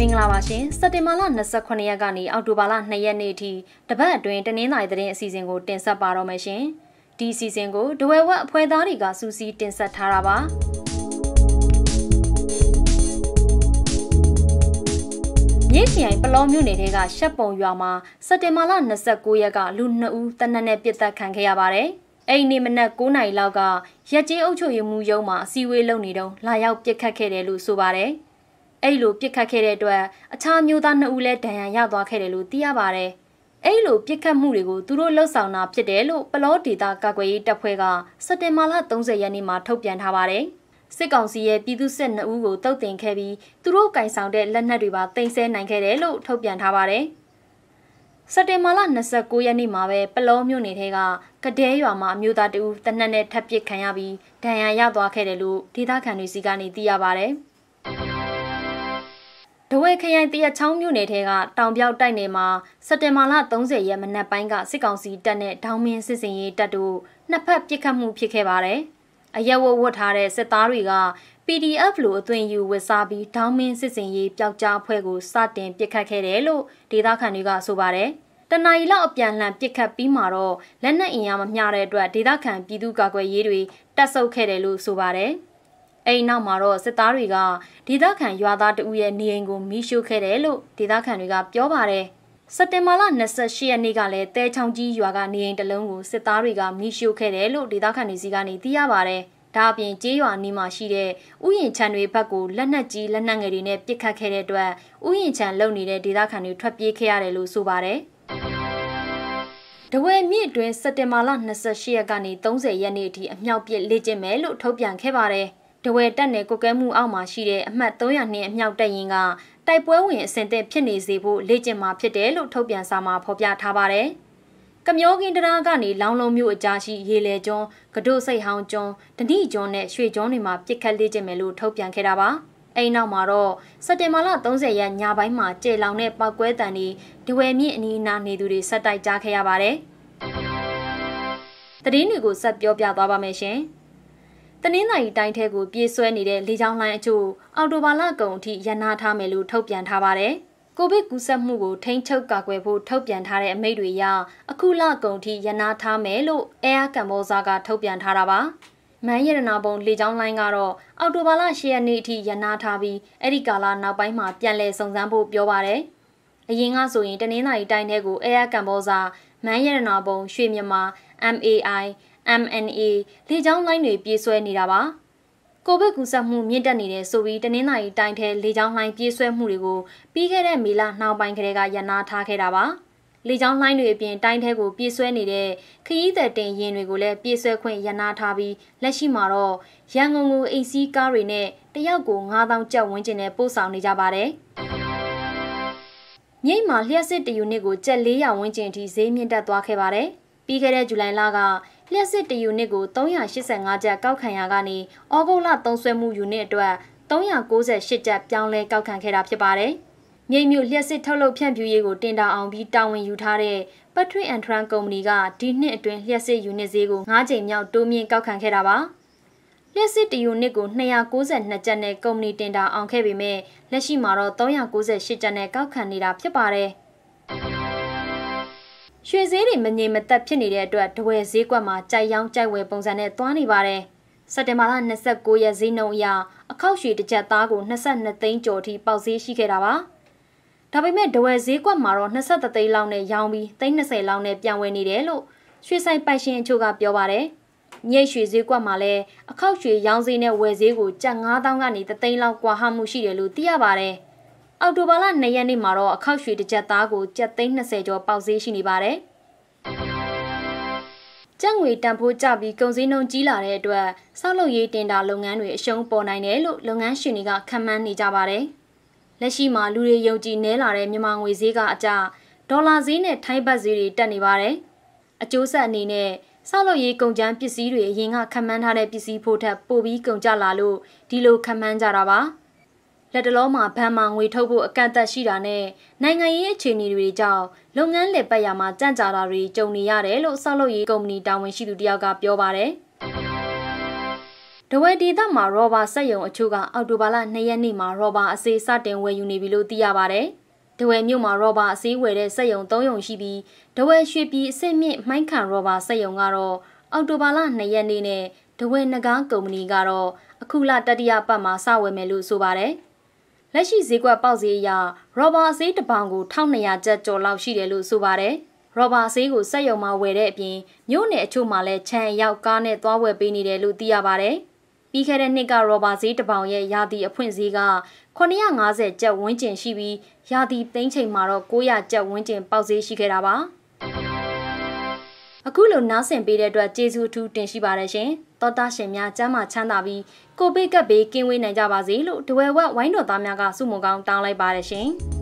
မင်္ဂလာပါရှင်စက်တင်ဘာလ28ရက်ကနေအောက်တိုဘာလ2ရက်နေ့ထိတပတ်အတွင်းတင်းနှင်းတိုင်းသတင်းအစီအစဉ်ကိုတင်ဆက်ပါတော့မယ်ရှင်ဒီအစီအစဉ်ကိုဒဝဲဝက်အဖွဲ့သားတွေကစူးစီးတင်ဆက်ထားတာပါမြစ်ချိုင်ပလောမြို့နယ်ထဲကရှက်ပုံရွာမှာစက်တင်ဘာလ29ရက်ကလူ2ဦးတနက်နဲ့ပြစ်ဒဏ်ခံခဲ့ရပါတယ်အဲ့ဒီနေ့မနက်9:00နာရီလောက်ကရက်ကျေးအုပ်ချုပ်ရေးမှူးရုံးမှာအစည်းအဝေးလုပ်နေတုန်းလာရောက်ပြစ်ခတ်ခဲ့တယ်လို့ဆိုပါတယ်။အဲ့လိုပြစ်ခတ်ခဲ့တဲ့အတွက်အခြားမျိုးသားနှစ်ဦးလည်းဒဏ်ရာရသွားခဲ့တယ်လို့သိရပါတယ်။အဲ့လိုပြစ်ခတ်မှုတွေကိုသူတို့လှုပ်ဆောင်တာဖြစ်တယ်လို့ပလောဒေတာကာကွယ်ရေးတပ်ဖွဲ့ကစက်တင်ဘာလ30ရက်နေ့မှာထုတ်ပြန်ထားပါတယ်။စစ်ကောင်စီရဲ့ပြည်သူစစ်နှစ်ဦးကိုတုတ်တင်ခဲ့ပြီးသူတို့ကင်ဆောင်တဲ့လက်နက်တွေပါတင်ဆဲနိုင်ခဲ့တယ်လို့ထုတ်ပြန်ထားပါတယ်။စက်တင်ဘာလ29ရက်နေ့မှာပဲပလောမြို့နယ်ထဲကကဒဲရွာမှာအမျိုးသားတဦးတနက်နဲ့ထပ်ပစ်ခံရပြီးဒဏ်ရာရသွားခဲ့တယ်လို့ဒေသခံတွေစီကနေသိရပါဗျ။ဒဝဲခရိုင်တရချောင်းမြို့နယ်ထဲကတောင်ပြောက်တိုက်နယ်မှာစက်တင်ဘာလ30ရက်မနက်ပိုင်းကစစ်ကောင်စီတပ်နဲ့ဒေါင်းမင်းစစ်စင်ရေးတပ်တို့နှစ်ဖက်ပစ်ခတ်မှုဖြစ်ခဲ့ပါတယ်။အရက်ဝတ်ဝတ်ထားတဲ့စစ်သားတွေက PDF လိုအသွင်ယူဝစ်စားပြီးဒေါင်းမင်းစစ်စင်ရေးပျောက်ကြားအဖွဲ့ကိုစတင်ပစ်ခတ်ခဲ့တယ်လို့ဒေသခံတွေကဆိုပါတယ်။တနအီလောက်အပြန်လှန်ပစ်ခတ်ပြီးမှတော့လက်နက်အင်အားမမျှတဲ့အတွက်ဒေသခံပြည်သူ့ကာကွယ်ရေးတွေတပ်ဆုပ်ခဲ့တယ်လို့ဆိုပါတယ်။အဲဒီနောက်မှာတော့စစ်သားတွေကဒေသခံရွာသားတဦးရဲ့နေအိမ်ကိုမီးရှို့ခဲ့တယ်လို့ဒေသခံတွေကပြောပါတယ်။စက်တင်ဘာလ28ရက်နေ့ကလည်းတဲချောင်းကြီးရွာကနေအိမ်တစ်လုံးကိုစစ်သားတွေကမီးရှို့ခဲ့တယ်လို့ဒေသခံတွေစီကနေသိရပါတယ်။ဒါအပြင်ကျေးရွာနီးမှာရှိတဲ့ဥယျင်ခြံတွေဘက်ကိုလက်နက်ကြီးလက်နက်ငယ်တွေနဲ့ပစ်ခတ်ခဲ့တဲ့အတွက်ဥယျင်ခြံလုံနေတဲ့ဒေသခံတွေထွက်ပြေးခဲ့ရတယ်လို့ဆိုပါတယ်။တဝယ်မြစ်တွင်စက်တင်ဘာလ28ရက်ကနေ30ရက်နေ့အထိအမြောက်ပြစ်လေ့ကျင့်မယ်လို့ထုတ်ပြန်ခဲ့ပါတယ်တဝယ်တပ်နယ်ကုကဲမှုအောက်မှာရှိတဲ့အမှတ်300နှင်းအမြောက်တပ်ရင်းကတိုက်ပွဲဝင်အဆင့်သင့်ဖြစ်နေစေဖို့လေ့ကျင့်မှာဖြစ်တယ်လို့ထုတ်ပြန်စာမှာဖော်ပြထားပါတယ်။ကမျိုးကင်းတရားကနေလောင်းလုံးမျိုးအကြားရှိရေလေကျွန်း၊ကဒုစိတ်ဟောင်းကျွန်း၊တတိကျွန်းနဲ့ရွှေကျွန်းတွေမှာပြစ်ခတ်လေ့ကျင့်မယ်လို့ထုတ်ပြန်ခဲ့တာပါ။အဲ့နောက်မှာတော့စက်တင်ဘာလ30ရက်ညပိုင်းမှာကျေလောင်တဲ့ပောက်ကွဲတန်တွေဒဝယ်မြင့်အနီးအနားနေသူတွေဆက်တိုက်ကြားခဲ့ရပါတယ်။သတင်းတွေကိုဆက်ပြောပြသွားပါမယ်ရှင်။တနင်္သာရီတိုင်းထဲကိုပြေးဆွဲနေတဲ့လေကြောင်းလိုင်းအချို့အော်တိုဘာလကုန်အထိရန်နာထားမယ်လို့ထုတ်ပြန်ထားပါတယ်။ကိုဗစ်ကူးစက်မှုကိုထိန်းချုပ်ကာကွယ်ဖို့ထုတ်ပြန်ထားတဲ့အမိန့်တွေအရအခုလကုန်အထိရန်နာထားမယ်လို့ Air Cambodia ကထုတ်ပြန်ထားတာပါ။မန်းရတနာပုံလေကြောင်းလိုင်းကတော့အော်တိုဘာလ10ရက်နေ့အထိရန်နာထားပြီးအဲ့ဒီကာလနောက်ပိုင်းမှာပြန်လည်စုံစမ်းဖို့ပြောပါတယ်။အရင်ကဆိုရင်တနင်္သာရီတိုင်းထဲကို Air Cambodia မန်းရတနာပုံရွှေမြမာ MAI MNA လေကြောင်းလိုင်းတွေပြေးဆွဲနေတာပါကိုဗစ်ကူးစက်မှုမြင့်တက်နေတဲ့ဆိုပြီးတနင်္လာရီတိုင်းထဲလေကြောင်းလိုင်းပြေးဆွဲမှုတွေကိုပြီးခဲ့တဲ့မေလနှောင်းပိုင်းကလေးကရန်နာထားခဲ့တာပါလေကြောင်းလိုင်းတွေအပြင်တိုင်းထဲကို ပြေးဆွဲနေတဲ့ခရီးသည်တင်ယာဉ်တွေကိုလည်းပြေးဆွဲခွင့်ရနာထားပြီးလက်ရှိမှာတော့ရန်ကုန်ကိုအိတ်စီးကားတွေနဲ့တယောက်ကို9000ကျပ်ဝန်းကျင်နဲ့ပို့ဆောင်နေကြပါတယ်မြိတ်မှာလျှက်စစ်တယူနစ်ကိုကျပ်400ဝန်းကျင်အထိဈေးမြင့်တက်သွားခဲ့ပါတယ်။ပြီးခဲ့တဲ့ဇူလိုင်လကလျှက်စစ်တယူနစ်ကို385ကျပ်ကောက်ခံရကနေဩဂုတ်လ3ဆွဲမှုယူနစ်အတွက်398ကျပ်ပြောင်းလဲကောက်ခံခဲ့တာဖြစ်ပါတယ်။မြိတ်မြို့လျှက်စစ်ထုတ်လုပ်ဖြန့်ဖြူးရေးကိုတင်တာအောင်ပြီးတာဝန်ယူထားတဲ့ Patrick and Tran ကုမ္ပဏီကဒီနှစ်အတွင်းလျှက်စစ်ယူနစ်ဈေးကို9ချိန်မြောက်တိုးမြင့်ကောက်ခံခဲ့တာပါ။လျှက်စစ်တယူနစ်ကို292ကျပ်နဲ့ကုမ္ပဏီတင်တာအောင်ခဲ့ပေမဲ့လက်ရှိမှာတော့398ကျပ်နဲ့ကောက်ခံနေတာဖြစ်ပါတယ်။ရွှေဈေးတွေမငြိမ်မသက်ဖြစ်နေတဲ့အတွက်ဒဝယ်ဈေးကွက်မှာကြိုက်ရောင်းကြိုက်ဝယ်ပုံစံနဲ့သွားနေပါတယ်။စက်တင်ဘာလ29ရက်ဈေးနှုန်းအရအခောက်ရွှေတစ်ကြက်သားကို22သိန်းကျော်ထိပေါက်ဈေးရှိခဲ့တာပါ။ဒါပေမဲ့ဒဝယ်ဈေးကွက်မှာတော့23သိန်းလောက်နဲ့ရောင်းပြီးသိန်း20လောက်နဲ့ပြန်ဝယ်နေတယ်လို့ရွှေဆိုင်ပိုင်ရှင်အချို့ကပြောပါတယ်။မြိတ်ရွှေဈေးကွက်မှာလည်းအခောက်ရွှေရောင်းဈေးနဲ့ဝယ်ဈေးကိုကြက်9000ကနေ3သိန်းလောက်ကွာဟမှုရှိတယ်လို့သိရပါတယ်။အော်တိုဘာလ2ရက်နေ့မှာတော့အခောက်ရွှေတစ်ကြက်သားကိုကြက်သိန်း20ကျော်ပေါက်ဈေးရှိနေပါတယ်။ကြက်ငွေတန်ဖိုးကျပြီးကုန်စည်နှုန်းကြီးလာတဲ့အတွက်ဆောက်လုပ်ရေးတင်တာလုပ်ငန်းတွေအရှုံးပေါ်နိုင်တယ်လို့လုပ်ငန်းရှင်တွေကခန့်မှန်းနေကြပါတယ်။လက်ရှိမှာလူတွေယုံကြည်နှဲလာတဲ့မြန်မာငွေဈေးကအကျဒေါ်လာဈေးနဲ့ထိုင်းဘတ်ဈေးတွေတက်နေပါတယ်။အကျိုးဆက်အနေနဲ့ဆောက်လုပ်ရေးကုန်ကျန်းပစ္စည်းတွေအရင်ကခန့်မှန်းထားတဲ့ပစ္စည်းဖို့ထက်ပိုပြီးကုန်ကျလာလို့ဒီလိုခန့်မှန်းကြတာပါ။လက်တလောမှာဘဏ်မှာငွေထုတ်ဖို့အကန့်အသတ်ရှိတာနဲ့နိုင်ငံရေးအခြေအနေတွေကြောင့်လုပ်ငန်းလည်ပတ်ရာမှာကြန့်ကြာတာတွေကြုံနေရတယ်လို့ဆောက်လုပ်ရေးကုမ္ပဏီတာဝန်ရှိသူတယောက်ကပြောပါတယ်။တဝဲဒေသမှာရောဘာစက်ရုံအချို့ကအော်တိုဘာလ2ရက်နေ့မှာရောဘာအစေးစတင်ဝယ်ယူနေပြီလို့သိရပါတယ်။တဝဲမြို့မှာရောဘာအစေးဝယ်တဲ့စက်ရုံ3ရုံရှိပြီးတဝဲရွှေပြည်အစစ်မြင့်မိုင်းခံရောဘာစက်ရုံကတော့အော်တိုဘာလ2ရက်နေ့နဲ့တဝဲနဂါးကုမ္ပဏီကတော့အခုလတတိယပတ်မှာစဝယ်မယ်လို့ဆိုပါတယ်။လက်ရှိဈေးကွက်ပေါက်ဈေးအရရော်ဘာဈေးတစ်ပေါင်ကို1200ကျပ်ကျော်လောက်ရှိတယ်လို့ဆိုပါတယ်။ရော်ဘာဈေးကိုစက်ရုံမှာဝယ်တဲ့အပြင်မြို့နယ်အချို့မှာလည်းခြံရောက်ကားနဲ့သွားဝယ်ပေးနေတယ်လို့သိရပါတယ်။ပြီးခဲ့တဲ့နှစ်ကရော်ဘာဈေးတစ်ပေါင်ရဲ့ရာသီအဖွင့်ဈေးက950ကျပ်ဝန်းကျင်ရှိပြီးရာသီသိန်းချိန်မှာတော့900ကျပ်ဝန်းကျင်ပေါက်ဈေးရှိခဲ့တာပါ။အခုလိုနားဆင်ပေးတဲ့အတွက်ကျေးဇူးအထူးတင်ရှိပါတယ်ရှင်။သောတာရှင်များကျမ်းမာချမ်းသာပြီးကိုဗစ်ကပ်ဘေးကင်းဝေးနိုင်ကြပါစေလို့ဒဝဲဝက်ဝိုင်းတော်သားများကဆုမွန်ကောင်းတောင်းလိုက်ပါတယ်ရှင်။